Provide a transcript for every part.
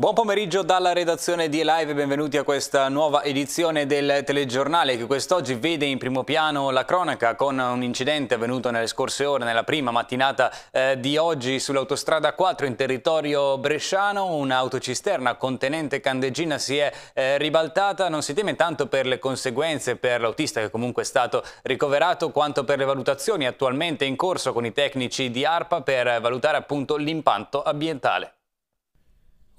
Buon pomeriggio dalla redazione di Live e benvenuti a questa nuova edizione del telegiornale che quest'oggi vede in primo piano la cronaca con un incidente avvenuto nelle scorse ore, nella prima mattinata eh, di oggi sull'autostrada 4 in territorio bresciano, un'autocisterna contenente candeggina si è eh, ribaltata, non si teme tanto per le conseguenze per l'autista che comunque è stato ricoverato quanto per le valutazioni attualmente in corso con i tecnici di ARPA per valutare appunto l'impatto ambientale.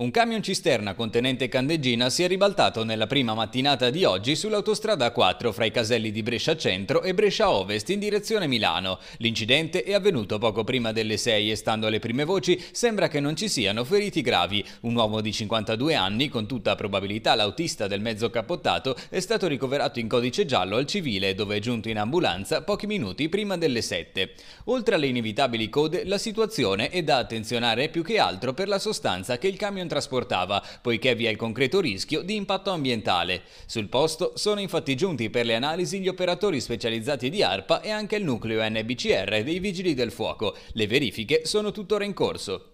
Un camion cisterna contenente candeggina si è ribaltato nella prima mattinata di oggi sull'autostrada 4 fra i caselli di Brescia Centro e Brescia Ovest in direzione Milano. L'incidente è avvenuto poco prima delle 6 e stando alle prime voci sembra che non ci siano feriti gravi. Un uomo di 52 anni, con tutta probabilità l'autista del mezzo capottato, è stato ricoverato in codice giallo al civile dove è giunto in ambulanza pochi minuti prima delle 7. Oltre alle inevitabili code, la situazione è da attenzionare più che altro per la sostanza che il camion trasportava, poiché vi è il concreto rischio di impatto ambientale. Sul posto sono infatti giunti per le analisi gli operatori specializzati di ARPA e anche il nucleo NBCR dei Vigili del Fuoco. Le verifiche sono tuttora in corso.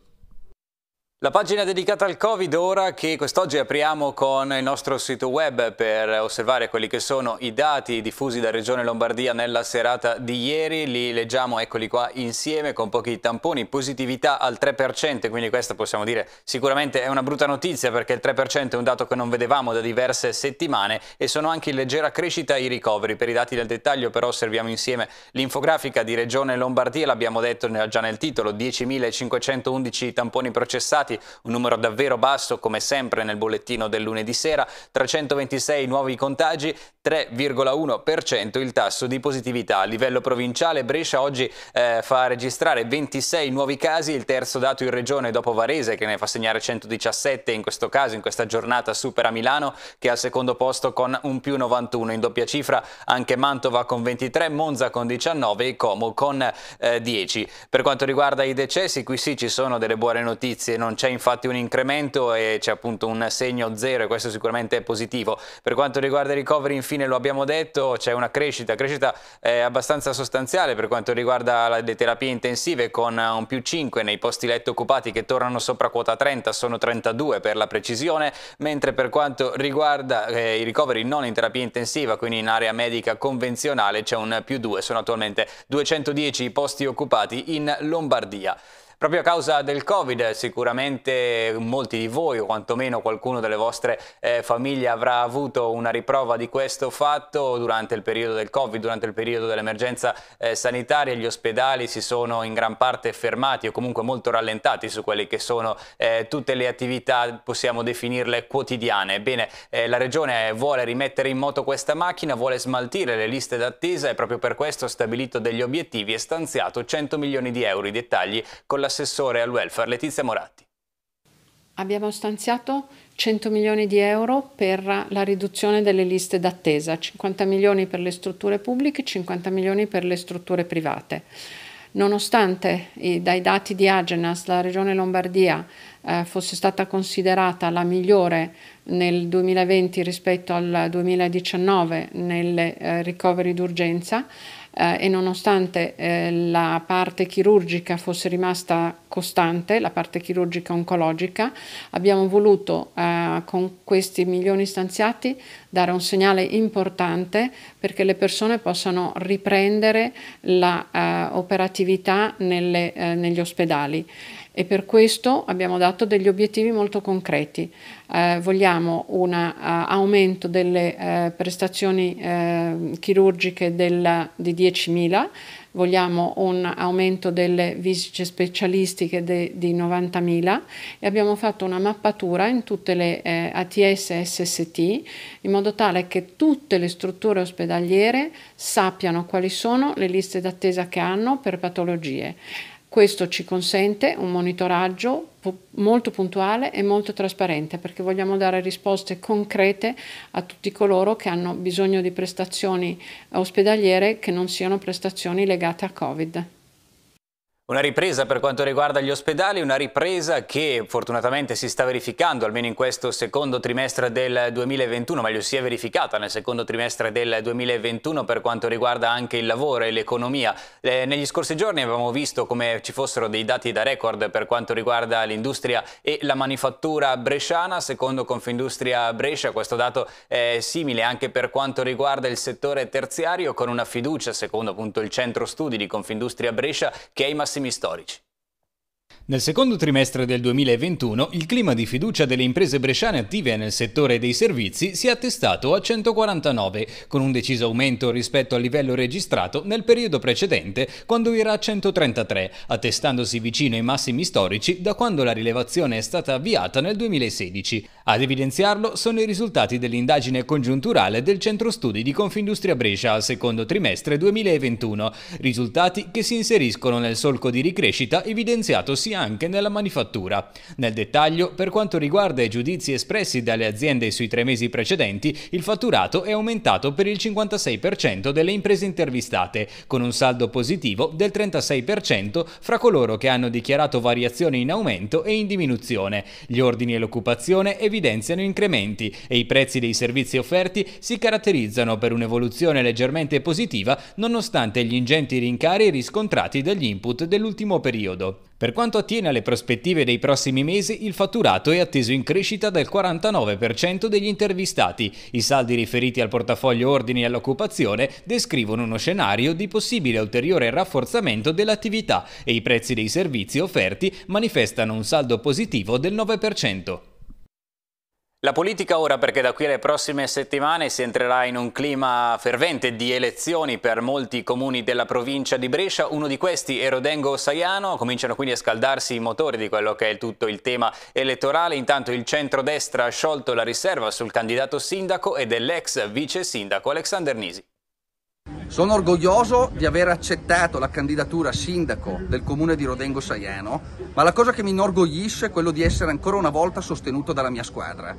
La pagina dedicata al Covid ora che quest'oggi apriamo con il nostro sito web per osservare quelli che sono i dati diffusi da Regione Lombardia nella serata di ieri, li leggiamo eccoli qua insieme con pochi tamponi, positività al 3%, quindi questa possiamo dire sicuramente è una brutta notizia perché il 3% è un dato che non vedevamo da diverse settimane e sono anche in leggera crescita i ricoveri, per i dati del dettaglio però osserviamo insieme l'infografica di Regione Lombardia, l'abbiamo detto già nel titolo, 10.511 tamponi processati, contagiati, un numero davvero basso come sempre nel bollettino del lunedì sera, 326 nuovi contagi, 3,1% il tasso di positività. A livello provinciale Brescia oggi eh, fa registrare 26 nuovi casi, il terzo dato in regione dopo Varese che ne fa segnare 117 in questo caso, in questa giornata supera Milano che è al secondo posto con un più 91 in doppia cifra, anche Mantova con 23, Monza con 19 e Como con eh, 10. Per quanto riguarda i decessi, qui sì ci sono delle buone notizie, non c'è infatti un incremento e c'è appunto un segno zero e questo sicuramente è positivo. Per quanto riguarda i ricoveri infine lo abbiamo detto c'è una crescita, crescita eh, abbastanza sostanziale per quanto riguarda la, le terapie intensive con un più 5 nei posti letto occupati che tornano sopra quota 30, sono 32 per la precisione, mentre per quanto riguarda eh, i ricoveri non in terapia intensiva, quindi in area medica convenzionale c'è un più 2, sono attualmente 210 i posti occupati in Lombardia. Proprio a causa del Covid sicuramente molti di voi o quantomeno qualcuno delle vostre eh, famiglie avrà avuto una riprova di questo fatto durante il periodo del Covid, durante il periodo dell'emergenza eh, sanitaria, gli ospedali si sono in gran parte fermati o comunque molto rallentati su quelle che sono eh, tutte le attività, possiamo definirle quotidiane. Ebbene, eh, la Regione vuole rimettere in moto questa macchina, vuole smaltire le liste d'attesa e proprio per questo ha stabilito degli obiettivi e stanziato 100 milioni di euro. I dettagli con la dell'assessore al welfare Letizia Moratti. Abbiamo stanziato 100 milioni di euro per la riduzione delle liste d'attesa, 50 milioni per le strutture pubbliche, 50 milioni per le strutture private. Nonostante eh, dai dati di Agenas la regione Lombardia eh, fosse stata considerata la migliore nel 2020 rispetto al 2019 nelle eh, ricoveri d'urgenza, eh, e nonostante eh, la parte chirurgica fosse rimasta costante, la parte chirurgica oncologica, abbiamo voluto eh, con questi milioni stanziati dare un segnale importante perché le persone possano riprendere l'operatività eh, eh, negli ospedali e per questo abbiamo dato degli obiettivi molto concreti. Eh, vogliamo un uh, aumento delle uh, prestazioni uh, chirurgiche del, di 10.000, vogliamo un aumento delle visite specialistiche de, di 90.000 e abbiamo fatto una mappatura in tutte le eh, ATS e SST in modo tale che tutte le strutture ospedaliere sappiano quali sono le liste d'attesa che hanno per patologie. Questo ci consente un monitoraggio molto puntuale e molto trasparente perché vogliamo dare risposte concrete a tutti coloro che hanno bisogno di prestazioni ospedaliere che non siano prestazioni legate a Covid. Una ripresa per quanto riguarda gli ospedali, una ripresa che fortunatamente si sta verificando almeno in questo secondo trimestre del 2021, meglio si è verificata nel secondo trimestre del 2021 per quanto riguarda anche il lavoro e l'economia. Eh, negli scorsi giorni abbiamo visto come ci fossero dei dati da record per quanto riguarda l'industria e la manifattura bresciana, secondo Confindustria Brescia questo dato è simile anche per quanto riguarda il settore terziario con una fiducia secondo appunto il centro studi di Confindustria Brescia che è in massima massimi storici. Nel secondo trimestre del 2021 il clima di fiducia delle imprese bresciane attive nel settore dei servizi si è attestato a 149, con un deciso aumento rispetto al livello registrato nel periodo precedente, quando era a 133, attestandosi vicino ai massimi storici da quando la rilevazione è stata avviata nel 2016. Ad evidenziarlo sono i risultati dell'indagine congiunturale del Centro Studi di Confindustria Brescia al secondo trimestre 2021, risultati che si inseriscono nel solco di ricrescita evidenziato sia anche nella manifattura. Nel dettaglio, per quanto riguarda i giudizi espressi dalle aziende sui tre mesi precedenti, il fatturato è aumentato per il 56% delle imprese intervistate, con un saldo positivo del 36% fra coloro che hanno dichiarato variazioni in aumento e in diminuzione. Gli ordini e l'occupazione evidenziano incrementi e i prezzi dei servizi offerti si caratterizzano per un'evoluzione leggermente positiva nonostante gli ingenti rincari riscontrati dagli input dell'ultimo periodo. Per quanto attiene alle prospettive dei prossimi mesi, il fatturato è atteso in crescita del 49% degli intervistati. I saldi riferiti al portafoglio ordini e all'occupazione descrivono uno scenario di possibile ulteriore rafforzamento dell'attività e i prezzi dei servizi offerti manifestano un saldo positivo del 9%. La politica ora perché da qui alle prossime settimane si entrerà in un clima fervente di elezioni per molti comuni della provincia di Brescia, uno di questi è Rodengo Saiano, cominciano quindi a scaldarsi i motori di quello che è tutto il tema elettorale, intanto il centrodestra ha sciolto la riserva sul candidato sindaco e dell'ex vice sindaco Alexander Nisi. Sono orgoglioso di aver accettato la candidatura a sindaco del comune di Rodengo Saiano, ma la cosa che mi inorgoglisce è quello di essere ancora una volta sostenuto dalla mia squadra.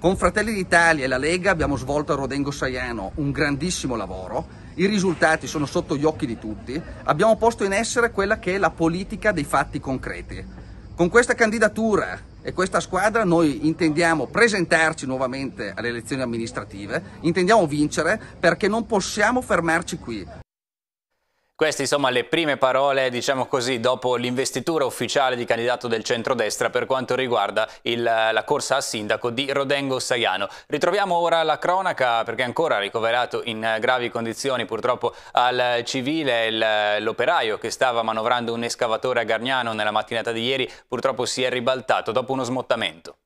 Con Fratelli d'Italia e la Lega abbiamo svolto a Rodengo Saiano un grandissimo lavoro, i risultati sono sotto gli occhi di tutti, abbiamo posto in essere quella che è la politica dei fatti concreti. Con questa candidatura e questa squadra noi intendiamo presentarci nuovamente alle elezioni amministrative, intendiamo vincere perché non possiamo fermarci qui. Queste insomma le prime parole, diciamo così, dopo l'investitura ufficiale di candidato del centrodestra per quanto riguarda il, la corsa a sindaco di Rodengo Saiano. Ritroviamo ora la cronaca perché ancora ricoverato in gravi condizioni purtroppo al civile l'operaio che stava manovrando un escavatore a Garniano nella mattinata di ieri purtroppo si è ribaltato dopo uno smottamento.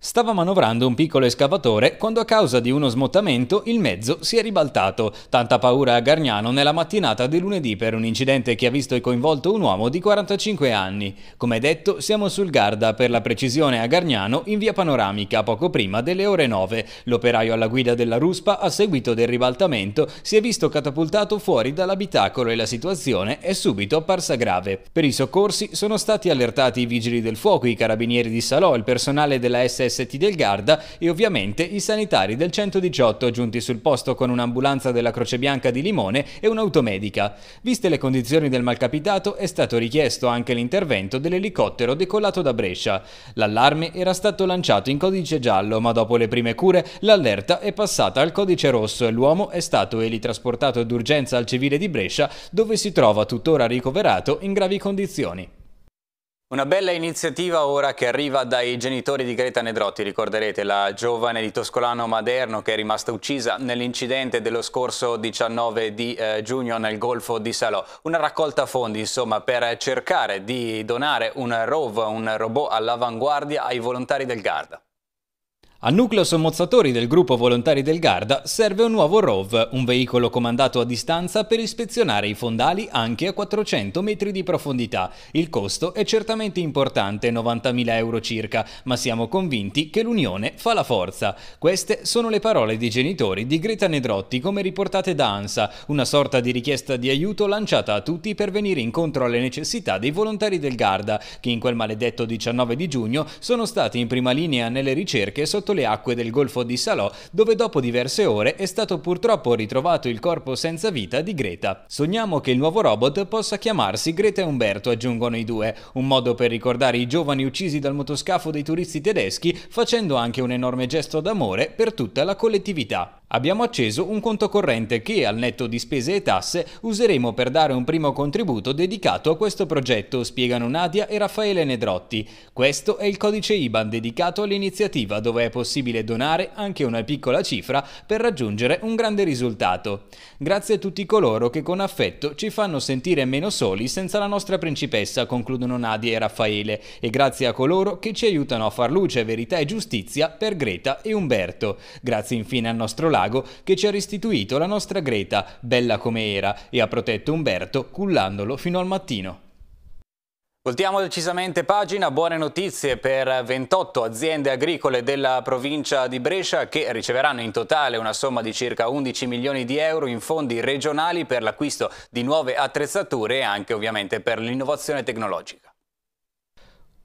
Stava manovrando un piccolo escavatore quando a causa di uno smottamento il mezzo si è ribaltato. Tanta paura a Gargnano nella mattinata di lunedì per un incidente che ha visto coinvolto un uomo di 45 anni. Come detto, siamo sul Garda, per la precisione a Gargnano, in via Panoramica, poco prima delle ore 9. L'operaio alla guida della Ruspa, a seguito del ribaltamento, si è visto catapultato fuori dall'abitacolo e la situazione è subito apparsa grave. Per i soccorsi sono stati allertati i vigili del fuoco, i carabinieri di Salò, il personale della SS ST del Garda e ovviamente i sanitari del 118 giunti sul posto con un'ambulanza della Croce Bianca di Limone e un'automedica. Viste le condizioni del malcapitato è stato richiesto anche l'intervento dell'elicottero decollato da Brescia. L'allarme era stato lanciato in codice giallo ma dopo le prime cure l'allerta è passata al codice rosso e l'uomo è stato elitrasportato d'urgenza al civile di Brescia dove si trova tuttora ricoverato in gravi condizioni. Una bella iniziativa ora che arriva dai genitori di Greta Nedrotti, ricorderete la giovane di Toscolano Maderno che è rimasta uccisa nell'incidente dello scorso 19 di eh, giugno nel Golfo di Salò. Una raccolta fondi insomma per cercare di donare un ROV, un robot all'avanguardia ai volontari del Garda. Al nucleo sommozzatori del gruppo volontari del Garda serve un nuovo ROV, un veicolo comandato a distanza per ispezionare i fondali anche a 400 metri di profondità. Il costo è certamente importante, 90.000 euro circa, ma siamo convinti che l'unione fa la forza. Queste sono le parole dei genitori di Greta Nedrotti come riportate da ANSA, una sorta di richiesta di aiuto lanciata a tutti per venire incontro alle necessità dei volontari del Garda, che in quel maledetto 19 di giugno sono stati in prima linea nelle ricerche sotto sotto le acque del Golfo di Salò, dove dopo diverse ore è stato purtroppo ritrovato il corpo senza vita di Greta. Sogniamo che il nuovo robot possa chiamarsi Greta e Umberto, aggiungono i due, un modo per ricordare i giovani uccisi dal motoscafo dei turisti tedeschi, facendo anche un enorme gesto d'amore per tutta la collettività. Abbiamo acceso un conto corrente che, al netto di spese e tasse, useremo per dare un primo contributo dedicato a questo progetto, spiegano Nadia e Raffaele Nedrotti. Questo è il codice IBAN dedicato all'iniziativa dove è possibile donare anche una piccola cifra per raggiungere un grande risultato. Grazie a tutti coloro che con affetto ci fanno sentire meno soli senza la nostra principessa, concludono Nadia e Raffaele, e grazie a coloro che ci aiutano a far luce, verità e giustizia per Greta e Umberto. Grazie infine al nostro live lago che ci ha restituito la nostra Greta, bella come era, e ha protetto Umberto cullandolo fino al mattino. Voltiamo decisamente pagina, buone notizie per 28 aziende agricole della provincia di Brescia che riceveranno in totale una somma di circa 11 milioni di euro in fondi regionali per l'acquisto di nuove attrezzature e anche ovviamente per l'innovazione tecnologica.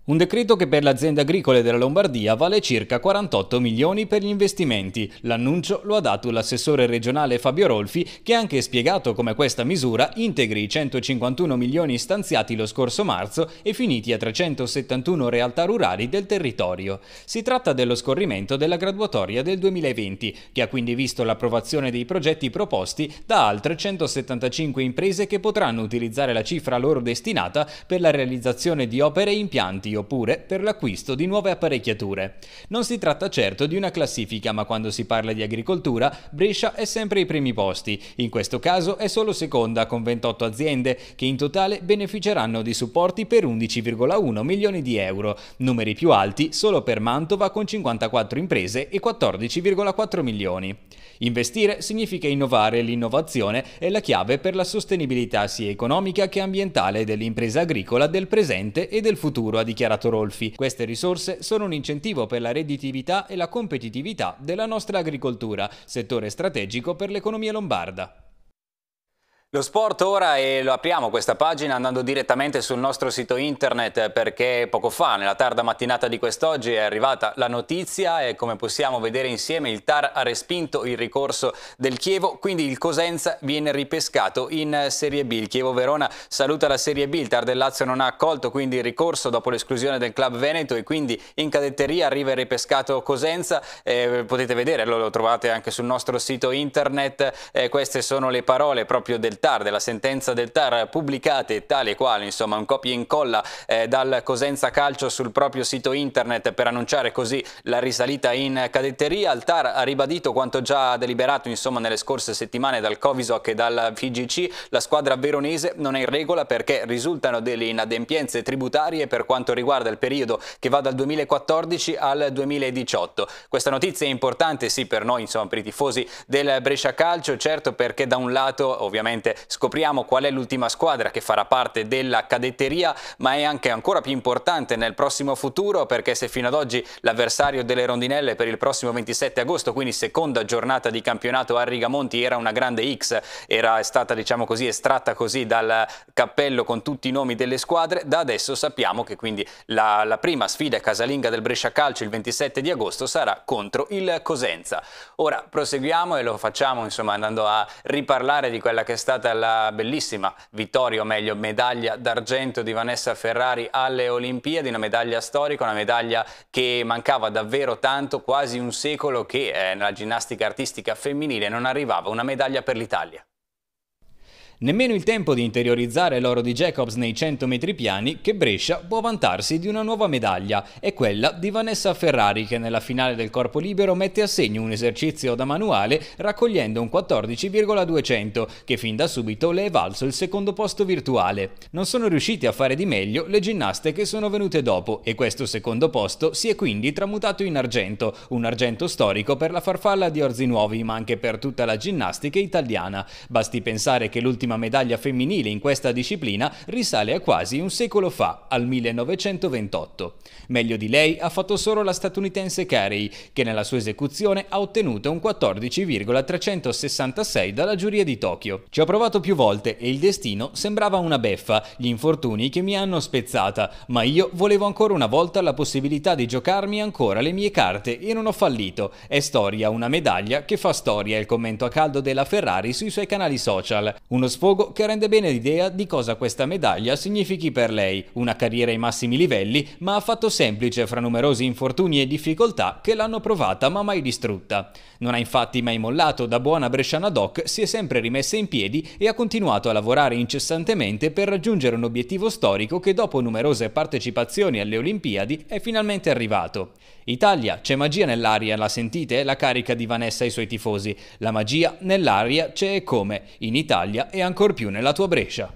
Un decreto che per le aziende agricole della Lombardia vale circa 48 milioni per gli investimenti. L'annuncio lo ha dato l'assessore regionale Fabio Rolfi, che ha anche spiegato come questa misura integri i 151 milioni stanziati lo scorso marzo e finiti a 371 realtà rurali del territorio. Si tratta dello scorrimento della graduatoria del 2020, che ha quindi visto l'approvazione dei progetti proposti da altre 175 imprese che potranno utilizzare la cifra loro destinata per la realizzazione di opere e impianti oppure per l'acquisto di nuove apparecchiature. Non si tratta certo di una classifica, ma quando si parla di agricoltura, Brescia è sempre ai primi posti. In questo caso è solo seconda con 28 aziende che in totale beneficeranno di supporti per 11,1 milioni di euro, numeri più alti solo per Mantova con 54 imprese e 14,4 milioni. Investire significa innovare, l'innovazione è la chiave per la sostenibilità sia economica che ambientale dell'impresa agricola del presente e del futuro, ha dichiarato dichiarato Rolfi. Queste risorse sono un incentivo per la redditività e la competitività della nostra agricoltura, settore strategico per l'economia lombarda. Lo sport ora e lo apriamo questa pagina andando direttamente sul nostro sito internet perché poco fa, nella tarda mattinata di quest'oggi, è arrivata la notizia e come possiamo vedere insieme il TAR ha respinto il ricorso del Chievo, quindi il Cosenza viene ripescato in Serie B. Il Chievo Verona saluta la Serie B, il TAR del Lazio non ha accolto quindi il ricorso dopo l'esclusione del club Veneto e quindi in cadetteria arriva il ripescato Cosenza. Eh, potete vedere, lo, lo, trovate anche sul nostro sito internet, eh, queste sono le parole proprio del TAR, della sentenza del TAR pubblicate tale e quale, insomma un copia e incolla eh, dal Cosenza Calcio sul proprio sito internet per annunciare così la risalita in cadetteria. Il TAR ha ribadito quanto già deliberato insomma nelle scorse settimane dal Covisoc e dal FIGC, la squadra veronese non è in regola perché risultano delle inadempienze tributarie per quanto riguarda il periodo che va dal 2014 al 2018. Questa notizia è importante sì per noi, insomma per i tifosi del Brescia Calcio, certo perché da un lato ovviamente scopriamo qual è l'ultima squadra che farà parte della cadetteria, ma è anche ancora più importante nel prossimo futuro perché se fino ad oggi l'avversario delle rondinelle per il prossimo 27 agosto, quindi seconda giornata di campionato a Rigamonti, era una grande X, era stata diciamo così estratta così dal cappello con tutti i nomi delle squadre, da adesso sappiamo che quindi la, la prima sfida casalinga del Brescia Calcio il 27 di agosto sarà contro il Cosenza. Ora proseguiamo e lo facciamo insomma andando a riparlare di quella che sta stata la bellissima vittoria, o meglio medaglia d'argento di Vanessa Ferrari alle Olimpiadi, una medaglia storica, una medaglia che mancava davvero tanto, quasi un secolo che eh, nella ginnastica artistica femminile non arrivava, una medaglia per l'Italia. Nemmeno il tempo di interiorizzare l'oro di Jacobs nei 100 metri piani che Brescia può vantarsi di una nuova medaglia è quella di Vanessa Ferrari che nella finale del corpo libero mette a segno un esercizio da manuale raccogliendo un 14,200 che fin da subito le è valso il secondo posto virtuale. Non sono riusciti a fare di meglio le ginnaste che sono venute dopo e questo secondo posto si è quindi tramutato in argento, un argento storico per la farfalla di Orzinuovi ma anche per tutta la ginnastica italiana. Basti pensare che l'ultima prima medaglia femminile in questa disciplina risale a quasi un secolo fa, al 1928. Meglio di lei ha fatto solo la statunitense Carey, che nella sua esecuzione ha ottenuto un 14,366 dalla giuria di Tokyo. Ci ho provato più volte e il destino sembrava una beffa, gli infortuni che mi hanno spezzata, ma io volevo ancora una volta la possibilità di giocarmi ancora le mie carte e non ho fallito. È storia una medaglia che fa storia, il commento a caldo della Ferrari sui suoi canali social. Uno sfogo che rende bene l'idea di cosa questa medaglia significhi per lei, una carriera ai massimi livelli, ma affatto semplice fra numerosi infortuni e difficoltà che l'hanno provata ma mai distrutta. Non ha infatti mai mollato, da buona bresciana doc si è sempre rimessa in piedi e ha continuato a lavorare incessantemente per raggiungere un obiettivo storico che dopo numerose partecipazioni alle Olimpiadi è finalmente arrivato. Italia, c'è magia nell'aria, la sentite? La carica di Vanessa ai suoi tifosi. La magia nell'aria c'è e come. In Italia è ancor più nella tua Brescia.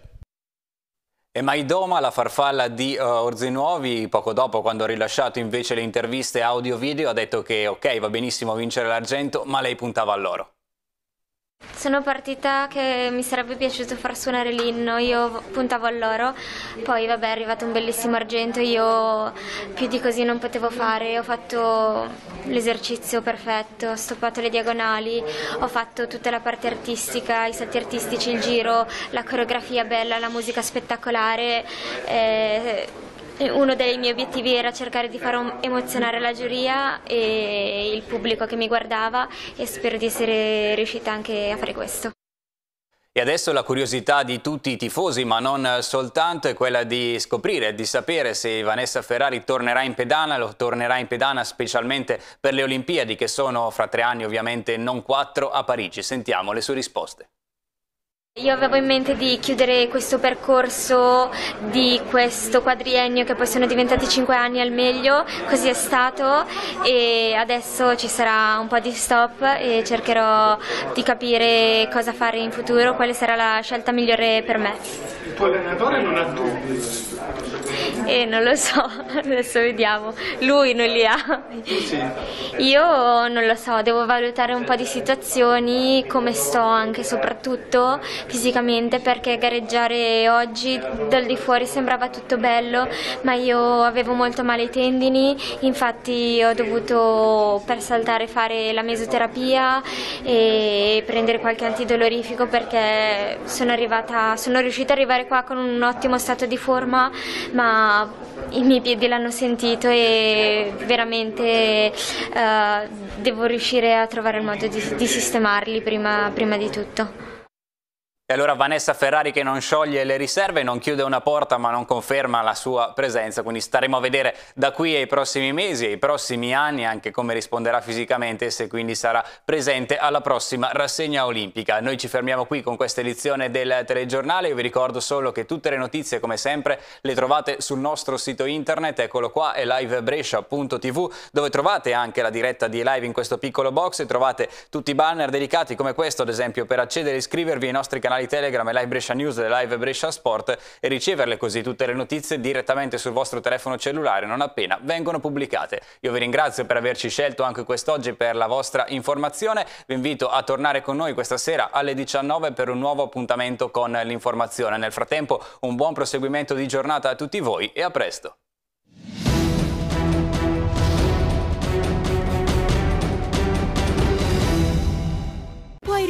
E Maidoma, la farfalla di uh, eh, Orzinuovi, poco dopo quando ha rilasciato invece le interviste audio-video, ha detto che ok, va benissimo vincere l'argento, ma lei puntava all'oro. Sono partita che mi sarebbe piaciuto far suonare l'inno, io puntavo all'oro, poi vabbè è arrivato un bellissimo argento, io più di così non potevo fare, ho fatto l'esercizio perfetto, ho stoppato le diagonali, ho fatto tutta la parte artistica, i salti artistici, il giro, la coreografia bella, la musica spettacolare. Eh, uno dei miei obiettivi era cercare di far emozionare la giuria e il pubblico che mi guardava e spero di essere riuscita anche a fare questo. E adesso la curiosità di tutti i tifosi, ma non soltanto, è quella di scoprire, di sapere se Vanessa Ferrari tornerà in pedana, lo tornerà in pedana specialmente per le Olimpiadi che sono fra tre anni ovviamente non quattro a Parigi. Sentiamo le sue risposte. Io avevo in mente di chiudere questo percorso di questo quadriennio che poi sono diventati cinque anni al meglio, così è stato e adesso ci sarà un po' di stop e cercherò di capire cosa fare in futuro, quale sarà la scelta migliore per me. Il tuo allenatore non ha dubbi. Eh, non lo so, adesso vediamo. Lui non li ha. Io non lo so, devo valutare un po' di situazioni, come sto anche, soprattutto fisicamente, perché gareggiare oggi dal di fuori sembrava tutto bello, ma io avevo molto male i tendini, infatti ho dovuto per saltare fare la mesoterapia e prendere qualche antidolorifico perché sono, arrivata, sono riuscita a arrivare arrivare qua con un ottimo stato di forma, ma i miei piedi l'hanno sentito e veramente uh, devo riuscire a trovare il modo di, di sistemarli prima, prima di tutto. E allora Vanessa Ferrari che non scioglie le riserve, non chiude una porta ma non conferma la sua presenza, quindi staremo a vedere da qui ai prossimi mesi, ai prossimi anni anche come risponderà fisicamente e se quindi sarà presente alla prossima rassegna olimpica. Noi ci fermiamo qui con questa edizione del telegiornale, io vi ricordo solo che tutte le notizie come sempre le trovate sul nostro sito internet, eccolo qua, è livebrescia.tv dove trovate anche la diretta di live in questo piccolo box e trovate tutti i banner dedicati come questo ad esempio per accedere e iscrivervi ai nostri canali canali Telegram e Live Brescia News e Live Brescia Sport e riceverle così tutte le notizie direttamente sul vostro telefono cellulare non appena vengono pubblicate. Io vi ringrazio per averci scelto anche quest'oggi per la vostra informazione, vi invito a tornare con noi questa sera alle 19 per un nuovo appuntamento con l'informazione. Nel frattempo un buon proseguimento di giornata a tutti voi e a presto.